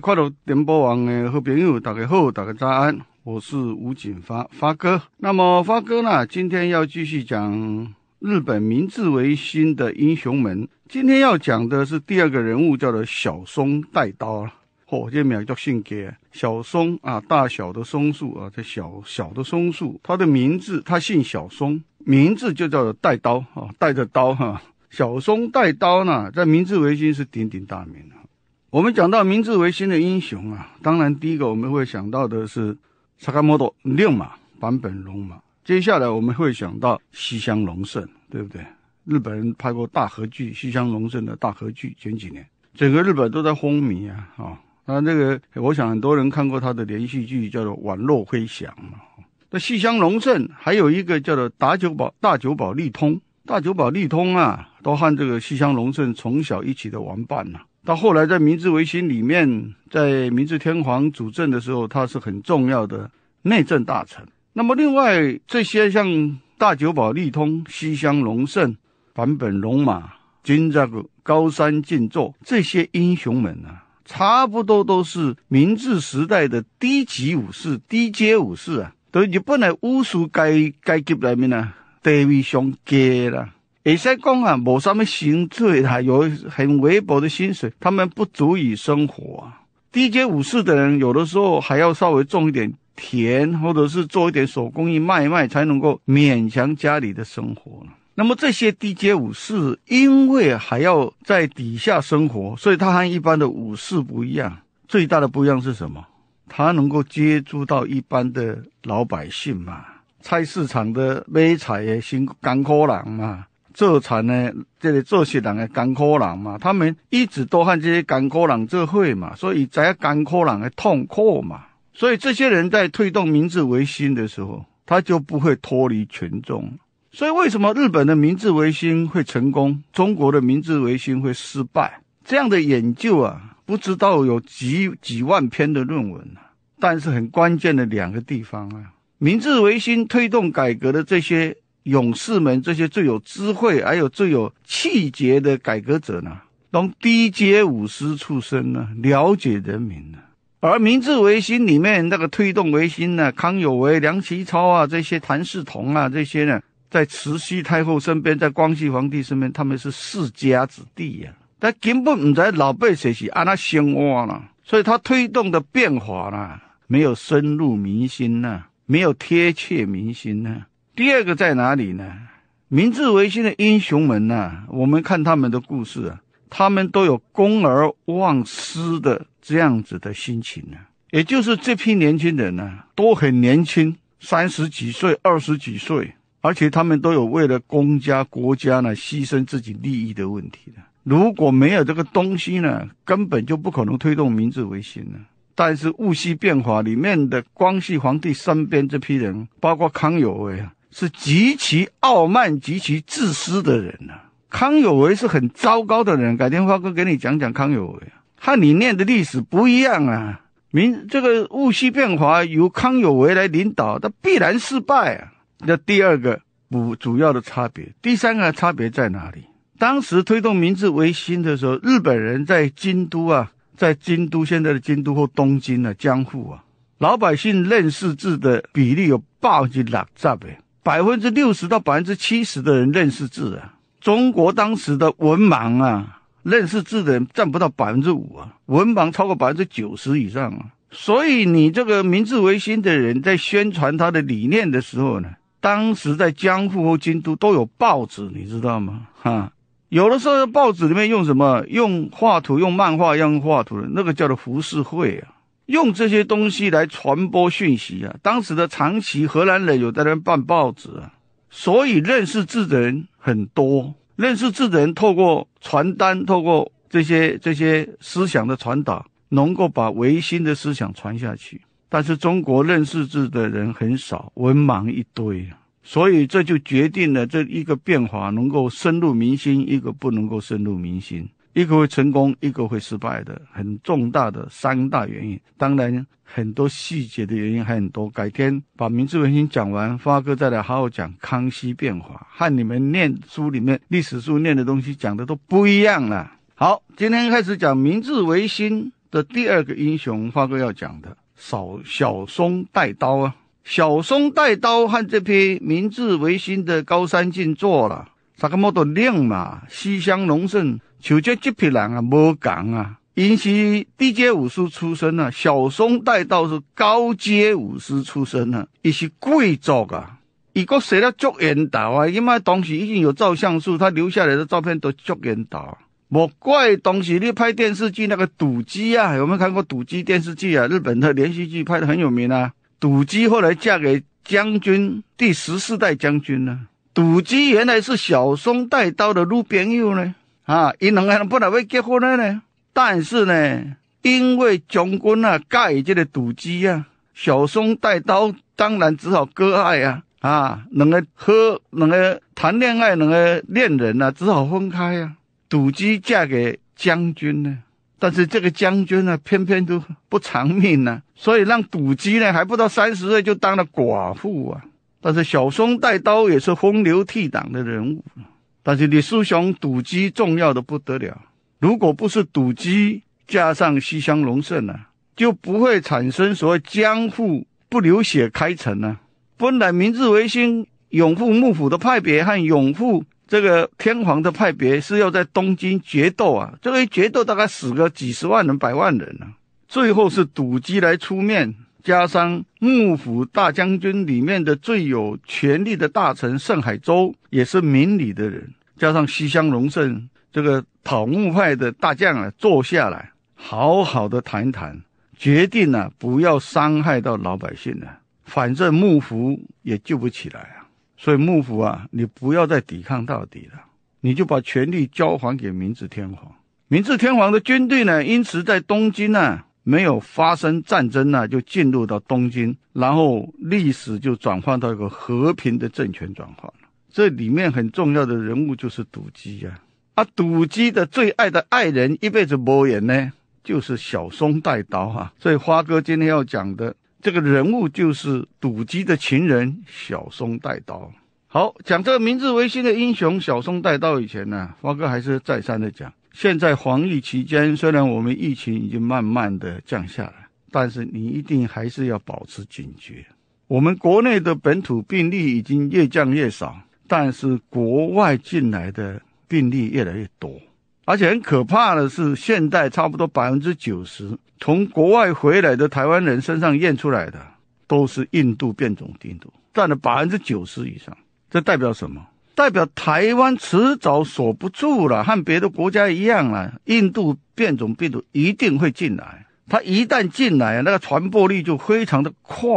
快乐点播网的和朋友打个好，打个早安，我是吴景发发哥。那么发哥呢，今天要继续讲日本明治维新的英雄们。今天要讲的是第二个人物，叫做小松带刀。嚯，这名叫信杰小松啊，大小的松树啊，这小小的松树，他的名字他姓小松，名字就叫做带刀啊，带着刀哈。小松带刀呢，在明治维新是鼎鼎大名啊。我们讲到明治维新的英雄啊，当然第一个我们会想到的是萨冈モド六马坂本龙马。接下来我们会想到西乡隆盛，对不对？日本人拍过大和剧《西乡隆盛》的大和剧，前几年整个日本都在轰鸣啊！啊，那这个我想很多人看过他的连续剧，叫做《宛若飞翔》嘛。那西乡隆盛还有一个叫做大久保大久保利通，大久保利通啊，都和这个西乡隆盛从小一起的玩伴啊。到后来，在明治维新里面，在明治天皇主政的时候，他是很重要的内政大臣。那么，另外这些像大久保、利通、西乡隆盛、坂本龙马、金泽谷、高山静坐这些英雄们啊，差不多都是明治时代的低级武士、低阶武士啊，都你不能巫术该该级里面呢，地位上低了。有些工啊，某什么薪水，还有很微薄的薪水，他们不足以生活。低阶武士的人，有的时候还要稍微种一点田，或者是做一点手工艺卖卖，才能够勉强家里的生活。那么这些低阶武士，因为还要在底下生活，所以他和一般的武士不一样。最大的不一样是什么？他能够接触到一般的老百姓嘛？菜市场的买菜的新干枯郎嘛？做产的，这个做些人的艰苦人嘛，他们一直都和这些艰苦人做伙嘛，所以在知影艰苦人的痛苦嘛，所以这些人在推动明治维新的时候，他就不会脱离群众。所以为什么日本的明治维新会成功，中国的明治维新会失败？这样的研究啊，不知道有几几万篇的论文了。但是很关键的两个地方啊，明治维新推动改革的这些。勇士们，这些最有智慧，还有最有气节的改革者呢，从低阶武师出身呢，了解人民呢。而明治维新里面那个推动维新呢，康有为、梁启超啊，这些谭嗣同啊这些呢，在慈禧太后身边，在光绪皇帝身边，他们是世家子弟呀，但根本唔知老辈姓是安那生活啦，所以他推动的变化呢，没有深入民心呢，没有贴切民心呢。第二个在哪里呢？明治维新的英雄们呢？我们看他们的故事啊，他们都有公而忘私的这样子的心情呢。也就是这批年轻人呢，都很年轻，三十几岁、二十几岁，而且他们都有为了公家、国家呢牺牲自己利益的问题的。如果没有这个东西呢，根本就不可能推动明治维新呢。但是戊戌变法里面的光绪皇帝身边这批人，包括康有为啊。是极其傲慢、极其自私的人呐。康有为是很糟糕的人。改天花哥给你讲讲康有为，和你念的历史不一样啊。明这个戊戌变法由康有为来领导，他必然失败啊。那第二个不主要的差别，第三个差别在哪里？当时推动明治维新的时候，日本人在京都啊，在京都现在的京都或东京啊，江户啊，老百姓认识字的比例有暴击之六十百分之六十到百分之七十的人认识字啊，中国当时的文盲啊，认识字的人占不到百分之五啊，文盲超过百分之九十以上啊。所以你这个明治维新的人在宣传他的理念的时候呢，当时在江户和京都都有报纸，你知道吗？哈，有的时候报纸里面用什么？用画图，用漫画，用画图的，那个叫做浮世绘啊。用这些东西来传播讯息啊！当时的长崎荷兰人有的人办报纸，啊，所以认识字的人很多。认识字的人透过传单，透过这些这些思想的传达，能够把维新的思想传下去。但是中国认识字的人很少，文盲一堆，所以这就决定了这一个变化能够深入民心，一个不能够深入民心。一个会成功，一个会失败的，很重大的三大原因。当然，很多细节的原因还很多。改天把明治维新讲完，发哥再来好好讲康熙变法，和你们念书里面历史书念的东西讲的都不一样了。好，今天开始讲明治维新的第二个英雄，发哥要讲的，少小松带刀啊，小松带刀和这批明治维新的高山静坐了。萨克莫多靓嘛！西乡隆盛，就这这批人啊，无同啊。因是低阶武士出身啊，小松带道是高阶武士出身啊。伊是贵族啊，伊个写了足言道啊。因为当时已经有照相术，他留下来的照片都足言道。莫怪东西，你拍电视剧那个赌鸡啊，有没有看过赌鸡电视剧啊？日本的连续剧拍的很有名啊。赌鸡后来嫁给将军，第十四代将军呢。赌鸡原来是小松带刀的路边友呢，啊，伊两个人本来要结婚的呢，但是呢，因为将军啊盖这个赌鸡啊，小松带刀当然只好割爱啊，啊，两个喝两个谈恋爱，两个恋人呢只好分开啊，赌鸡嫁给将军呢，但是这个将军呢偏偏都不偿命呢，所以让赌鸡呢还不到三十岁就当了寡妇啊。但是小松带刀也是风流倜傥的人物，但是李叔雄赌击重要的不得了。如果不是赌击加上西乡隆盛呢，就不会产生所谓江户不流血开城呢。本来明治维新，永护幕府的派别和永护这个天皇的派别是要在东京决斗啊，这个决斗大概死个几十万人、百万人呢。最后是赌机来出面。加上幕府大将军里面的最有权力的大臣盛海舟也是明理的人，加上西乡隆盛这个讨幕派的大将啊，坐下来好好的谈一谈，决定啊不要伤害到老百姓了，反正幕府也救不起来啊，所以幕府啊，你不要再抵抗到底了，你就把权力交还给明治天皇。明治天皇的军队呢，因此在东京呢。没有发生战争呢，就进入到东京，然后历史就转换到一个和平的政权转换了。这里面很重要的人物就是赌姬呀，啊，赌姬的最爱的爱人，一辈子不言呢，就是小松带刀哈。所以花哥今天要讲的这个人物就是赌姬的情人小松带刀。好，讲这个明治维新的英雄小松带刀以前呢，花哥还是再三的讲。现在防疫期间，虽然我们疫情已经慢慢的降下来，但是你一定还是要保持警觉。我们国内的本土病例已经越降越少，但是国外进来的病例越来越多，而且很可怕的是，现在差不多百分之九十从国外回来的台湾人身上验出来的都是印度变种病毒，占了百分之九十以上。这代表什么？代表台湾迟早锁不住了，和别的国家一样啊，印度变种病毒一定会进来，它一旦进来，那个传播率就非常的快，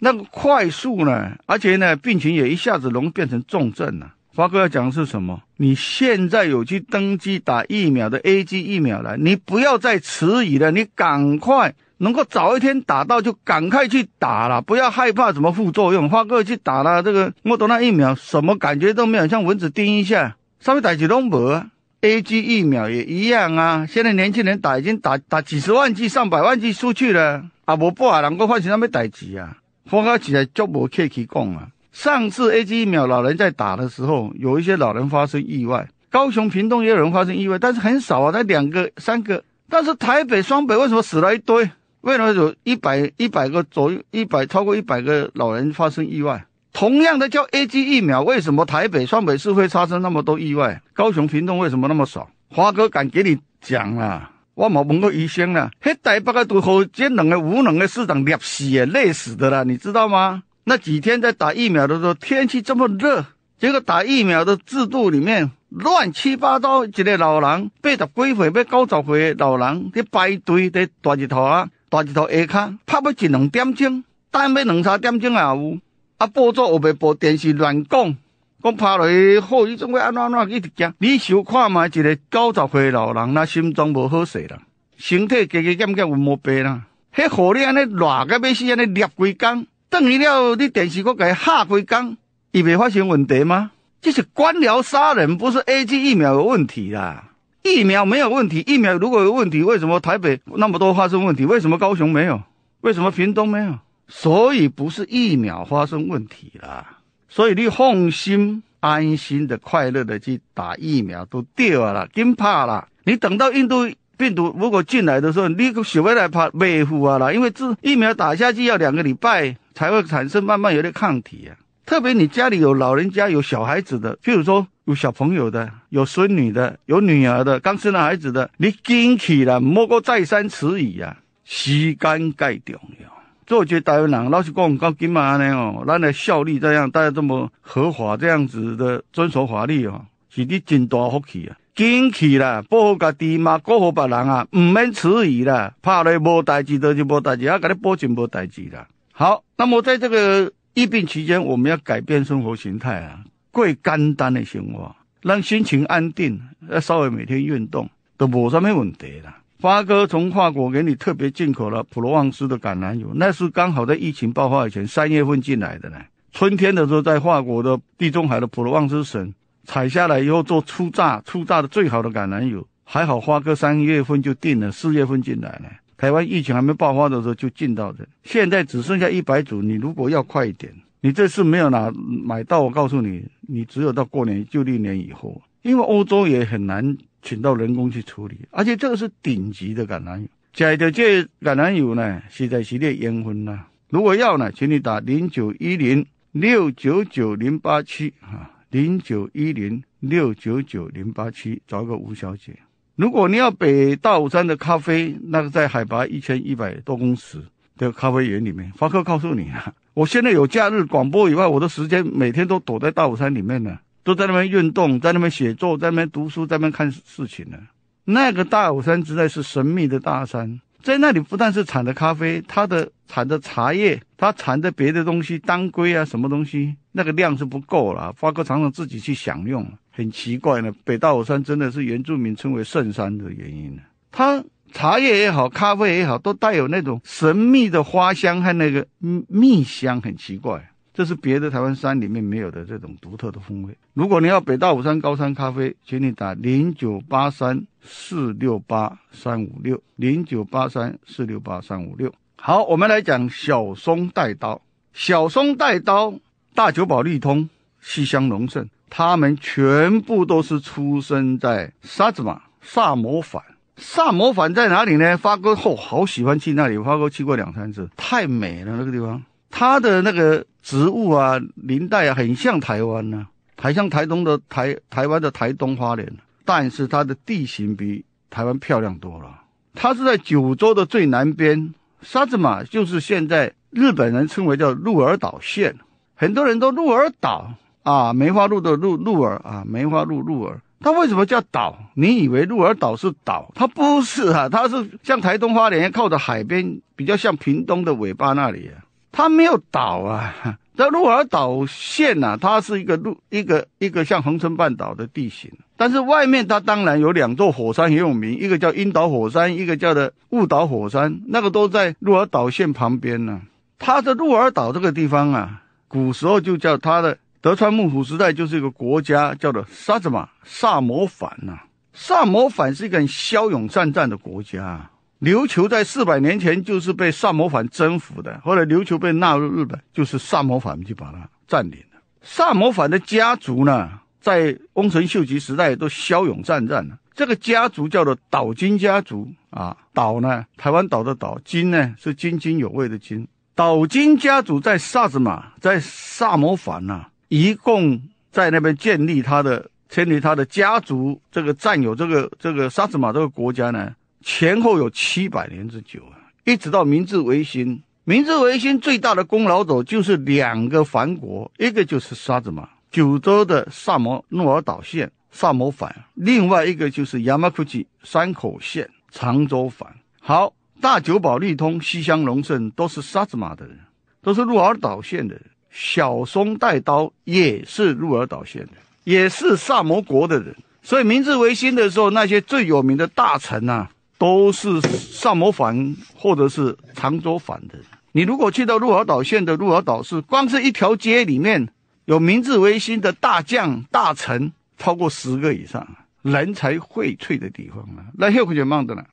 那个快速呢，而且呢，病情也一下子容易变成重症了。华哥要讲的是什么？你现在有去登记打疫苗的 A G 疫苗了，你不要再迟疑了，你赶快。能够早一天打到就赶快去打了，不要害怕什么副作用。花哥去打了这个莫多纳疫苗，什么感觉都没有，像蚊子叮一下，上面代志拢啊 A G 疫苗也一样啊，现在年轻人打已经打打几十万剂、上百万剂出去了，啊，我不好难过发生上面代志啊。花哥起来就无客气讲啊，上次 A G 疫苗老人在打的时候，有一些老人发生意外，高雄屏东也有人发生意外，但是很少啊，才两个三个。但是台北双北为什么死了一堆？为了有一百一百个左右，一百超过一百个老人发生意外，同样的叫 A G 疫苗，为什么台北、双北市会发生那么多意外？高雄群众为什么那么少？华哥敢给你讲啦，我冇问过医生啦。黑台伯个都好，这能的、无能的市长累死也累死的啦，你知道吗？那几天在打疫苗的时候，天气这么热，结果打疫苗的制度里面乱七八糟，一个老人被十几岁、被高十岁老人去排队，得大日头啊！大一头下骹拍要一两点钟，等要两三点钟也有。啊，报纸有白报，电视乱讲，讲拍落去好，伊总归安怎安怎去？你想看嘛？一个九十岁老人，那心中无好势啦，身体加加减减有毛病啦。迄火力安尼热，甲要死安尼热几工，等于了你电视国伊下几工，伊袂发生问题吗？这是官僚杀人，不是 A G 疫苗有问题啦。疫苗没有问题，疫苗如果有问题，为什么台北那么多发生问题？为什么高雄没有？为什么屏东没有？所以不是疫苗发生问题啦，所以你放心、安心的、快乐的去打疫苗都掉了啦，惊怕啦！你等到印度病毒如果进来的时候，你学会来怕没福啊啦，因为这疫苗打下去要两个礼拜才会产生，慢慢有点抗体啊。特别你家里有老人家、有小孩子的，譬如说有小朋友的、有孙女的、有女儿的、刚生了孩子的，你惊奇了，莫过再三迟疑啊！时间最重要。做些台湾人，老实讲，到今嘛呢哦，咱的效力这样，大家这么合法，这样子的遵守法律哦，是你真大福气啊！坚持了，保护家己嘛，保护别人啊，唔免迟疑啦，怕你无代志，的就无代志，啊，给你保证无代志啦。好，那么在这个。疫病期间，我们要改变生活形态啊，贵肝胆的心话，让心情安定，要稍微每天运动，都无什么问题了。花哥从法国给你特别进口了普罗旺斯的橄榄油，那是刚好在疫情爆发以前三月份进来的呢。春天的时候在法国的地中海的普罗旺斯省采下来以后做初榨，初榨的最好的橄榄油，还好花哥三月份就定了，四月份进来了。台湾疫情还没爆发的时候就进到的，现在只剩下一百组。你如果要快一点，你这次没有拿买到，我告诉你，你只有到过年旧历年以后，因为欧洲也很难请到人工去处理，而且这个是顶级的橄榄油。假的这橄榄油呢是在系列烟熏呢。如果要呢，请你打零九一零六九九零八七啊，零九一零六九九零八七，找个吴小姐。如果你要北大武山的咖啡，那个在海拔一千一百多公尺的咖啡园里面，发哥告诉你啊，我现在有假日广播以外，我的时间每天都躲在大武山里面呢，都在那边运动，在那边写作，在那边读书，在那边看事情呢。那个大武山实在是神秘的大山，在那里不但是产的咖啡，它的产的茶叶，它产的别的东西，当归啊，什么东西，那个量是不够了。发哥常常自己去享用。很奇怪呢，北大武山真的是原住民称为圣山的原因呢。它茶叶也好，咖啡也好，都带有那种神秘的花香和那个蜜香，很奇怪，这是别的台湾山里面没有的这种独特的风味。如果你要北大武山高山咖啡，请你打零九八三四六八三五六零九八三四六八三五六。好，我们来讲小松带刀，小松带刀，大久保绿通，西乡隆盛。他们全部都是出生在萨玛萨摩藩。萨摩藩在哪里呢？发哥，我好喜欢去那里，发哥去过两三次，太美了那个地方。它的那个植物啊，林带啊，很像台湾呢，还像台东的台，台湾的台东花莲。但是它的地形比台湾漂亮多了。它是在九州的最南边，萨摩就是现在日本人称为叫鹿儿岛县，很多人都鹿儿岛。啊，梅花鹿的鹿鹿儿啊，梅花鹿鹿儿，它为什么叫岛？你以为鹿儿岛是岛？它不是啊，它是像台东花莲靠的海边，比较像屏东的尾巴那里，啊，它没有岛啊。那鹿儿岛县啊，它是一个鹿一个一个像横城半岛的地形，但是外面它当然有两座火山很有名，一个叫樱岛火山，一个叫的雾岛火山，那个都在鹿儿岛县旁边呢。它的鹿儿岛这个地方啊，古时候就叫它的。德川幕府时代就是一个国家，叫做萨摩萨摩藩呐。萨摩藩是一个骁勇善战的国家。琉球在四百年前就是被萨摩藩征服的，后来琉球被纳入日本，就是萨摩藩就把它占领了。萨摩藩的家族呢，在丰臣秀吉时代都骁勇善战的。这个家族叫做岛津家族啊。岛呢，台湾岛的岛；津呢，是津津有味的津。岛津家族在萨摩，在萨摩藩呐。一共在那边建立他的、建立他的家族，这个占有这个这个萨马这个国家呢，前后有七百年之久啊，一直到明治维新。明治维新最大的功劳者就是两个藩国，一个就是萨摩，九州的萨摩，诺尔岛县萨摩藩；另外一个就是库山口县长州藩。好，大久保利通、西乡隆盛都是萨马的人，都是鹿儿岛县的人。小松带刀也是鹿儿岛县的，也是萨摩国的人。所以明治维新的时候，那些最有名的大臣啊，都是萨摩藩或者是长州藩的。你如果去到鹿儿岛县的鹿儿岛市，光是一条街里面，有明治维新的大将、大臣超过十个以上，人才荟萃的地方啊，那又不简的了。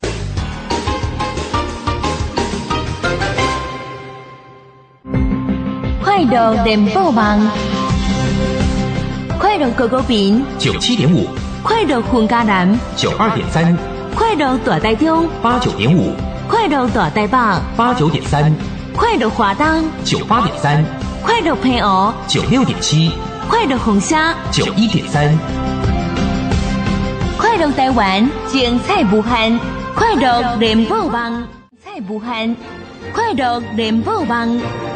快乐电波网，快乐狗狗饼九七点五，快乐混家男九二点三，快乐大队长八九点五，快乐大台北八九点三，快乐华东九八点三，快乐配湖九六点七，快乐红虾九一点三，快乐台湾精彩无限，快乐电波网菜不无限，快乐电波网。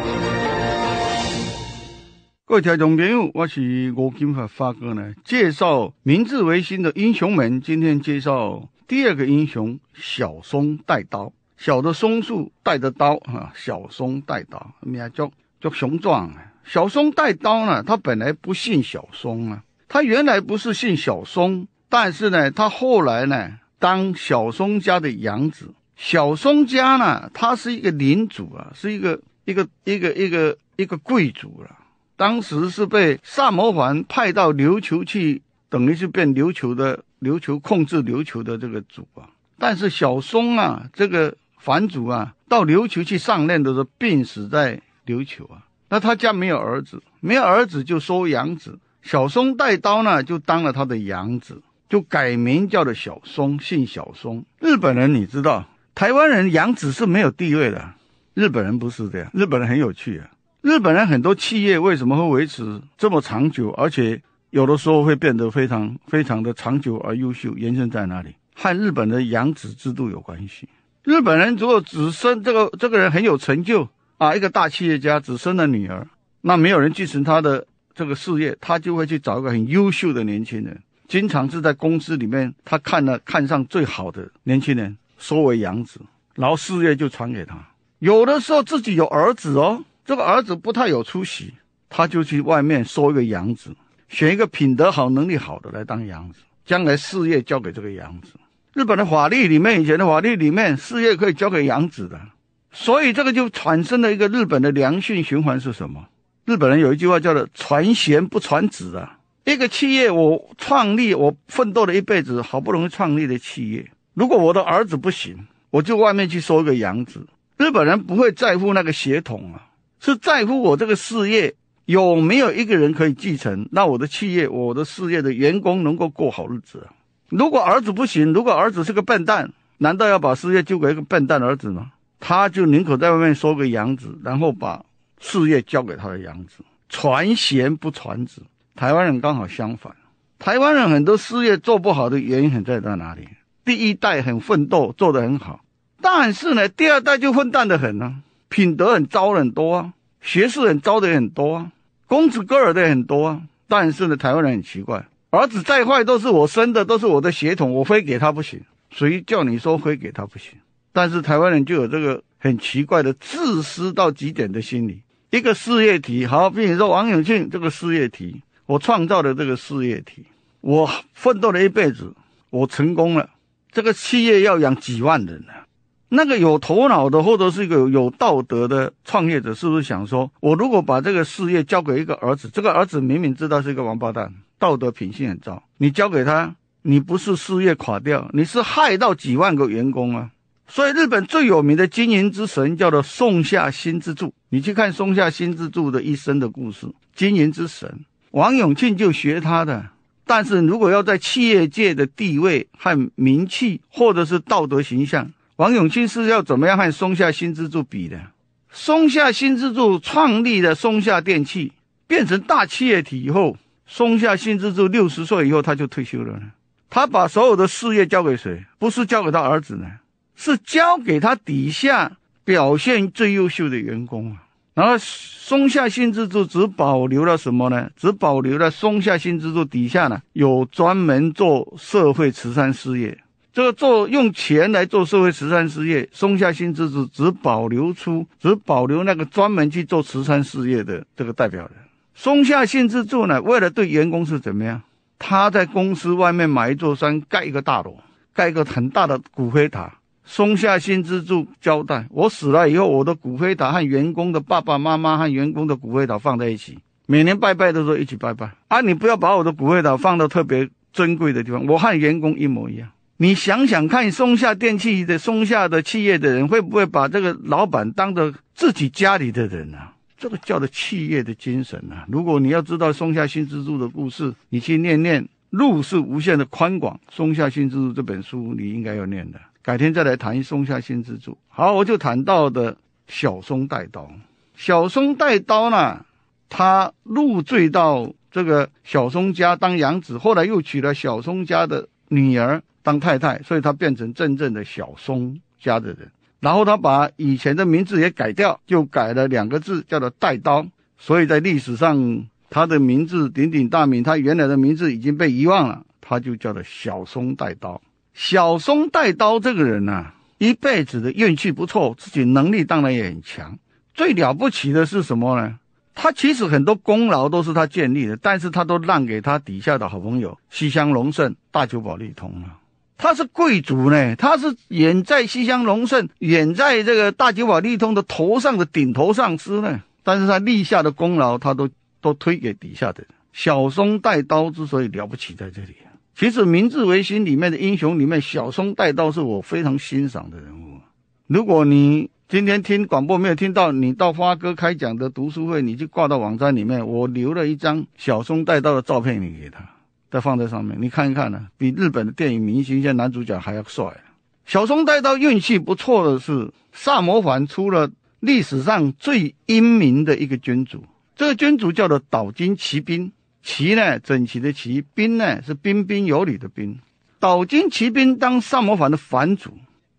各位听众朋友，我是吴金发发哥呢。介绍明治维新的英雄们，今天介绍第二个英雄小松带刀。小的松树带着刀啊，小松带刀，名叫叫雄壮。小松带刀呢，他本来不姓小松啊，他原来不是姓小松，但是呢，他后来呢当小松家的养子。小松家呢，他是一个领主啊，是一个一个一个一个一个贵族了。当时是被萨摩藩派到琉球去，等于是变琉球的琉球控制琉球的这个主啊。但是小松啊，这个藩主啊，到琉球去上任的时候病死在琉球啊。那他家没有儿子，没有儿子就收养子。小松带刀呢，就当了他的养子，就改名叫了小松，姓小松。日本人你知道，台湾人养子是没有地位的，日本人不是这样。日本人很有趣啊。日本人很多企业为什么会维持这么长久，而且有的时候会变得非常非常的长久而优秀？原因在哪里？和日本的养子制度有关系。日本人如果只生这个这个人很有成就啊，一个大企业家只生了女儿，那没有人继承他的这个事业，他就会去找一个很优秀的年轻人，经常是在公司里面，他看了看上最好的年轻人，收为养子，然后事业就传给他。有的时候自己有儿子哦。这个儿子不太有出息，他就去外面收一个养子，选一个品德好、能力好的来当养子，将来事业交给这个养子。日本的法律里面，以前的法律里面，事业可以交给养子的。所以这个就产生了一个日本的良性循环是什么？日本人有一句话叫做“传贤不传子”啊。一个企业我创立，我奋斗了一辈子，好不容易创立的企业，如果我的儿子不行，我就外面去收一个养子。日本人不会在乎那个血统啊。是在乎我这个事业有没有一个人可以继承？那我的企业、我的事业的员工能够过好日子啊？如果儿子不行，如果儿子是个笨蛋，难道要把事业交给一个笨蛋儿子吗？他就宁可在外面收个养子，然后把事业交给他的养子，传贤不传子。台湾人刚好相反，台湾人很多事业做不好的原因很在在哪里？第一代很奋斗，做得很好，但是呢，第二代就混蛋的很啊，品德很糟很多啊。学士人招的也很多啊，公子哥儿的很多啊，但是呢，台湾人很奇怪，儿子再坏都是我生的，都是我的血统，我非给他不行。谁叫你说非给他不行？但是台湾人就有这个很奇怪的自私到极点的心理。一个事业体，好比你说王永庆这个事业体，我创造的这个事业体，我奋斗了一辈子，我成功了，这个企业要养几万人啊。那个有头脑的，或者是一个有道德的创业者，是不是想说，我如果把这个事业交给一个儿子，这个儿子明明知道是一个王八蛋，道德品性很糟，你交给他，你不是事业垮掉，你是害到几万个员工啊？所以，日本最有名的经营之神叫做松下新之助。你去看松下新之助的一生的故事，经营之神王永庆就学他的。但是如果要在企业界的地位和名气，或者是道德形象，王永庆是要怎么样和松下新之助比的？松下新之助创立的松下电器变成大企业体以后，松下新之助六十岁以后他就退休了呢。他把所有的事业交给谁？不是交给他儿子呢，是交给他底下表现最优秀的员工啊。然后松下新之助只保留了什么呢？只保留了松下新之助底下呢有专门做社会慈善事业。这个做用钱来做社会慈善事业，松下幸之助只保留出只保留那个专门去做慈善事业的这个代表人。松下幸之助呢，为了对员工是怎么样，他在公司外面买一座山，盖一个大楼，盖一个很大的骨灰塔。松下幸之助交代：我死了以后，我的骨灰塔和员工的爸爸妈妈和员工的骨灰塔放在一起，每年拜拜的时候一起拜拜。啊，你不要把我的骨灰塔放到特别珍贵的地方，我和员工一模一样。你想想看，松下电器的松下的企业的人会不会把这个老板当做自己家里的人呢？这个叫做企业的精神啊！如果你要知道松下新之助的故事，你去念念《路是无限的宽广》，松下新之助这本书你应该要念的。改天再来谈松下新之助。好，我就谈到的小松带刀。小松带刀呢，他入赘到这个小松家当养子，后来又娶了小松家的女儿。当太太，所以他变成真正的小松家的人。然后他把以前的名字也改掉，就改了两个字，叫做带刀。所以在历史上，他的名字鼎鼎大名，他原来的名字已经被遗忘了，他就叫做小松带刀。小松带刀这个人呢，一辈子的运气不错，自己能力当然也很强。最了不起的是什么呢？他其实很多功劳都是他建立的，但是他都让给他底下的好朋友西乡隆盛、大久保利通了。他是贵族呢，他是远在西乡隆盛、远在这个大久保利通的头上的顶头上司呢。但是他立下的功劳，他都都推给底下的小松带刀。之所以了不起，在这里，其实明治维新里面的英雄里面，小松带刀是我非常欣赏的人物。如果你今天听广播没有听到，你到花哥开讲的读书会，你就挂到网站里面，我留了一张小松带刀的照片，你给他。放在上面，你看一看呢，比日本的电影明星，像男主角还要帅。小松带到运气不错的是，萨摩藩出了历史上最英明的一个君主，这个君主叫做岛津骑兵。骑呢，整齐的骑；兵呢，是彬彬有礼的兵。岛津骑兵当萨摩藩的藩主，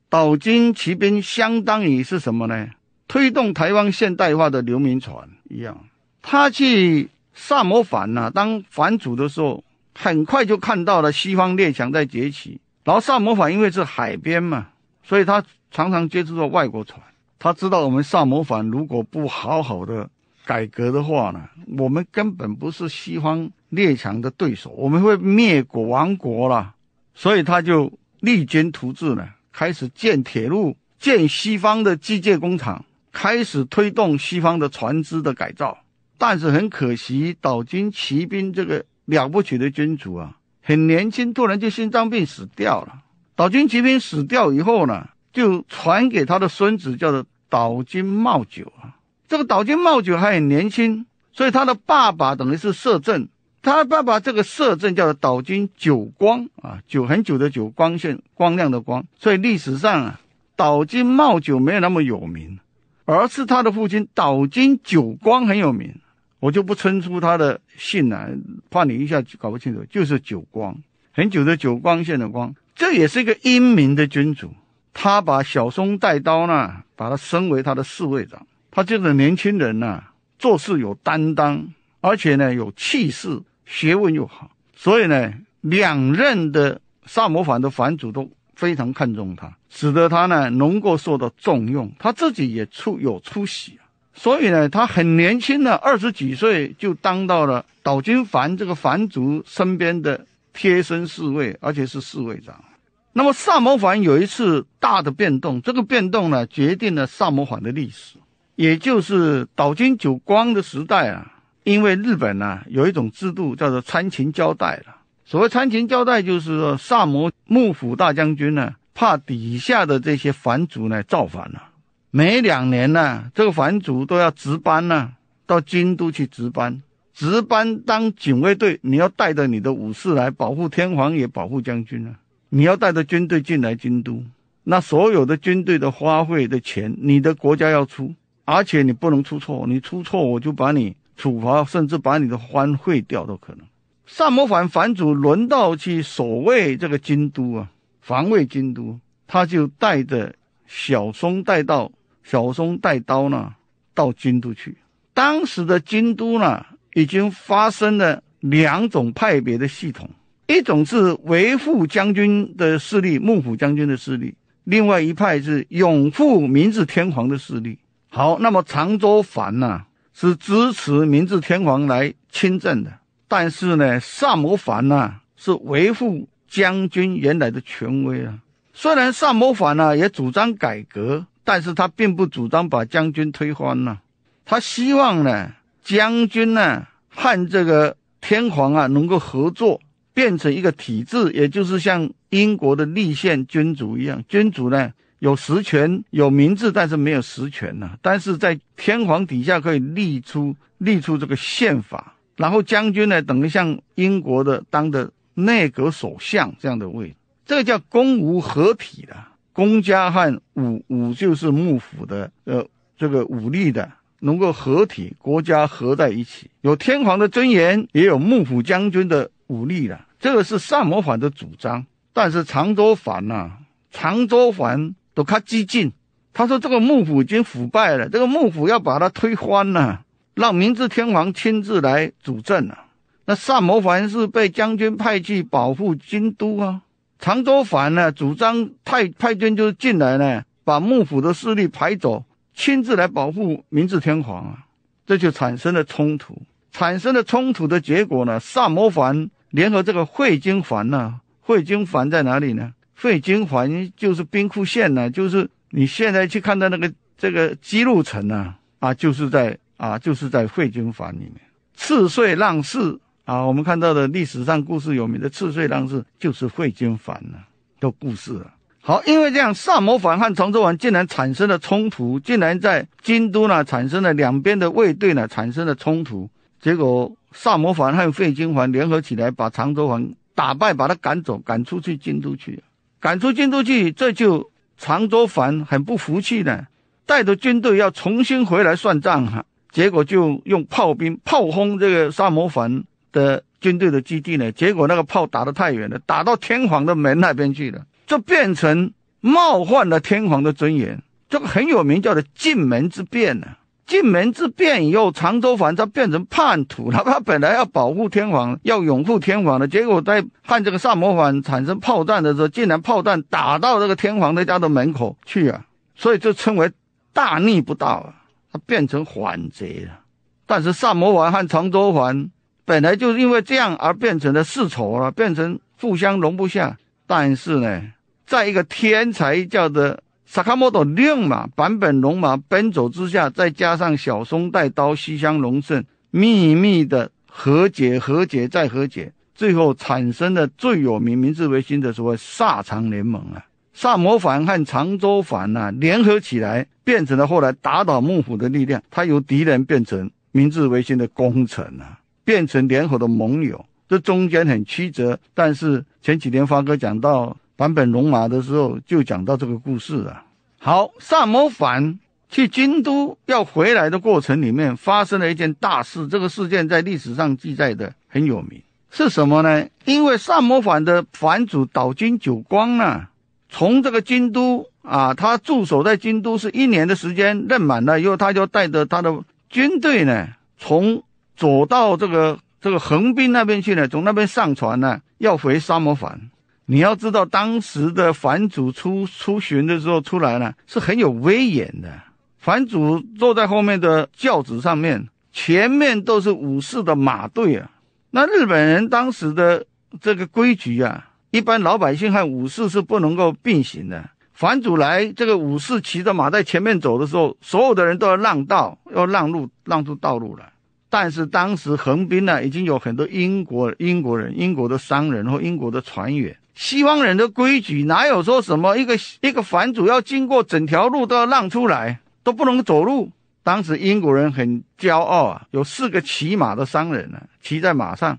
岛津骑兵相当于是什么呢？推动台湾现代化的流民船一样。他去萨摩藩呢，当藩主的时候。很快就看到了西方列强在崛起，然后萨摩藩因为是海边嘛，所以他常常接触到外国船。他知道我们萨摩藩如果不好好的改革的话呢，我们根本不是西方列强的对手，我们会灭国亡国了。所以他就励精图治呢，开始建铁路，建西方的机械工厂，开始推动西方的船只的改造。但是很可惜，岛津骑兵这个。了不起的君主啊，很年轻，突然就心脏病死掉了。岛津齐兵死掉以后呢，就传给他的孙子叫做岛津茂久啊。这个岛津茂久还很年轻，所以他的爸爸等于是摄政。他爸爸这个摄政叫做岛津久光啊，久很久的久，光线光亮的光。所以历史上啊，岛津茂久没有那么有名，而是他的父亲岛津久光很有名。我就不称出他的姓了，怕你一下搞不清楚。就是九光，很久的九光线的光，这也是一个英明的君主。他把小松带刀呢，把他升为他的侍卫长。他这个年轻人呢，做事有担当，而且呢有气势，学问又好，所以呢，两任的萨摩藩的藩主都非常看重他，使得他呢能够受到重用，他自己也出有出息。所以呢，他很年轻呢，二十几岁就当到了岛津繁这个藩主身边的贴身侍卫，而且是侍卫长。那么萨摩藩有一次大的变动，这个变动呢，决定了萨摩藩的历史，也就是岛津久光的时代啊。因为日本呢，有一种制度叫做参勤交代了。所谓参勤交代，就是说萨摩幕府大将军呢，怕底下的这些藩主呢造反了。每两年呢，这个藩主都要值班呢，到京都去值班。值班当警卫队，你要带着你的武士来保护天皇，也保护将军啊，你要带着军队进来京都，那所有的军队的花费的钱，你的国家要出，而且你不能出错，你出错我就把你处罚，甚至把你的官废掉都可能。萨摩藩藩主轮到去守卫这个京都啊，防卫京都，他就带着小松带到。小松带刀呢，到京都去。当时的京都呢，已经发生了两种派别的系统：一种是维护将军的势力、幕府将军的势力；另外一派是拥护明治天皇的势力。好，那么长州藩呢，是支持明治天皇来亲政的；但是呢，萨摩藩呢，是维护将军原来的权威啊。虽然萨摩藩呢，也主张改革。但是他并不主张把将军推翻呢，他希望呢将军呢和这个天皇啊能够合作，变成一个体制，也就是像英国的立宪君主一样，君主呢有实权有名字，但是没有实权呢，但是在天皇底下可以立出立出这个宪法，然后将军呢等于像英国的当的内阁首相这样的位，这个叫公无合体的。公家和武武就是幕府的，呃，这个武力的能够合体，国家合在一起，有天皇的尊严，也有幕府将军的武力了。这个是萨摩藩的主张，但是常州藩呐，常州藩都看激进，他说这个幕府已经腐败了，这个幕府要把它推翻了，让明治天皇亲自来主政了。那萨摩藩是被将军派去保护京都啊。常州藩呢，主张派派军就进来呢，把幕府的势力排走，亲自来保护明治天皇啊，这就产生了冲突。产生了冲突的结果呢，萨摩藩联合这个会津藩呢，会津藩在哪里呢？会津藩就是兵库县呢，就是你现在去看到那个这个姬路城呢，啊，就是在啊，就是在会津藩里面。赤穗浪士。啊，我们看到的历史上故事有名的赤穗浪士就是费金繁了，的故事啊。好，因为这样，萨摩藩和长州藩竟然产生了冲突，竟然在京都呢产生了两边的卫队呢产生了冲突。结果萨摩藩和费金凡联合起来，把长州藩打败，把他赶走，赶出去京都去，赶出京都去，这就长州藩很不服气呢，带着军队要重新回来算账哈。结果就用炮兵炮轰这个萨摩藩。的军队的基地呢？结果那个炮打得太远了，打到天皇的门那边去了，就变成冒犯了天皇的尊严。这个很有名，叫做“进门之变”呢。进门之变以后，常州藩他变成叛徒了。他本来要保护天皇，要拥护天皇的，结果在和这个萨摩藩产生炮战的时候，竟然炮弹打到这个天皇的家的门口去啊！所以就称为大逆不道啊，他变成反贼了。但是萨摩藩和常州藩。本来就是因为这样而变成了世仇了，变成互相容不下。但是呢，在一个天才叫的萨卡莫的六马版本龙马奔走之下，再加上小松带刀、西乡隆盛秘密的和解、和解再和解，最后产生的最有名明治维新的所谓萨长联盟啊，萨摩藩和长州藩呐联合起来，变成了后来打倒幕府的力量。他由敌人变成明治维新的功臣啊。变成联合的盟友，这中间很曲折。但是前几天发哥讲到坂本龙马的时候，就讲到这个故事了。好，萨摩反去京都要回来的过程里面，发生了一件大事。这个事件在历史上记载的很有名，是什么呢？因为萨摩反的反主岛津久光呢，从这个京都啊，他驻守在京都是一年的时间，任满了，以后他就带着他的军队呢，从走到这个这个横滨那边去呢，从那边上船呢，要回沙摩藩。你要知道，当时的藩主出出巡的时候出来呢，是很有威严的。坊主坐在后面的轿子上面，前面都是武士的马队啊。那日本人当时的这个规矩啊，一般老百姓和武士是不能够并行的。坊主来，这个武士骑着马在前面走的时候，所有的人都要让道，要让路，让出道路来。但是当时横滨呢，已经有很多英国英国人、英国的商人和英国的船员。西方人的规矩哪有说什么一个一个反主要经过整条路都要让出来，都不能走路。当时英国人很骄傲啊，有四个骑马的商人呢，骑在马上，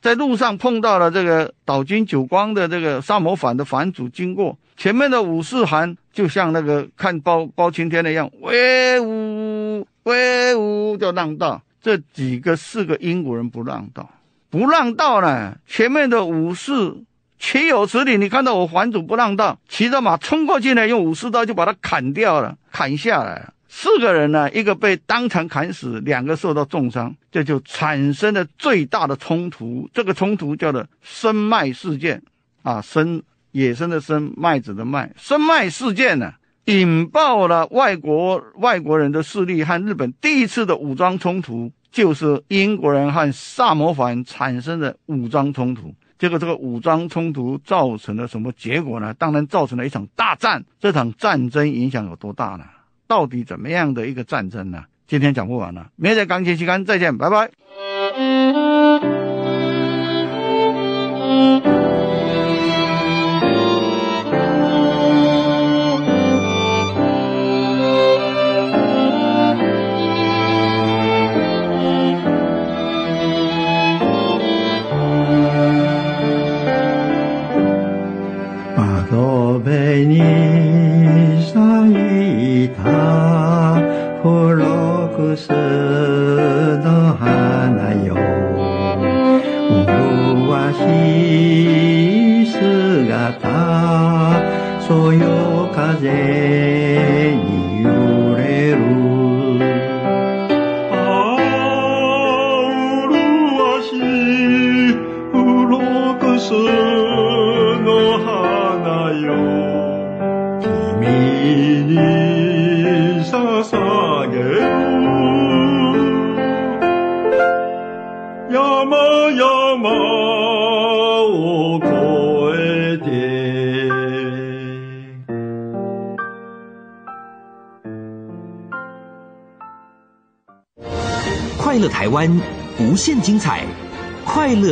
在路上碰到了这个岛军久光的这个萨摩藩的藩主经过，前面的武士寒就像那个看包包青天的一样，威武威武就让道。这几个四个英国人不让道，不让道呢？前面的武士岂有此理？你看到我还主不让道，骑着马冲过去呢，用武士刀就把他砍掉了，砍下来了。四个人呢，一个被当场砍死，两个受到重伤，这就产生了最大的冲突。这个冲突叫做生麦事件啊，生野生的生麦子的麦生麦事件呢。引爆了外国外国人的势力和日本第一次的武装冲突，就是英国人和萨摩藩产生的武装冲突。结果，这个武装冲突造成了什么结果呢？当然，造成了一场大战。这场战争影响有多大呢？到底怎么样的一个战争呢？今天讲不完了，明天《钢琴期刊再见，拜拜。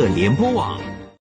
联播网。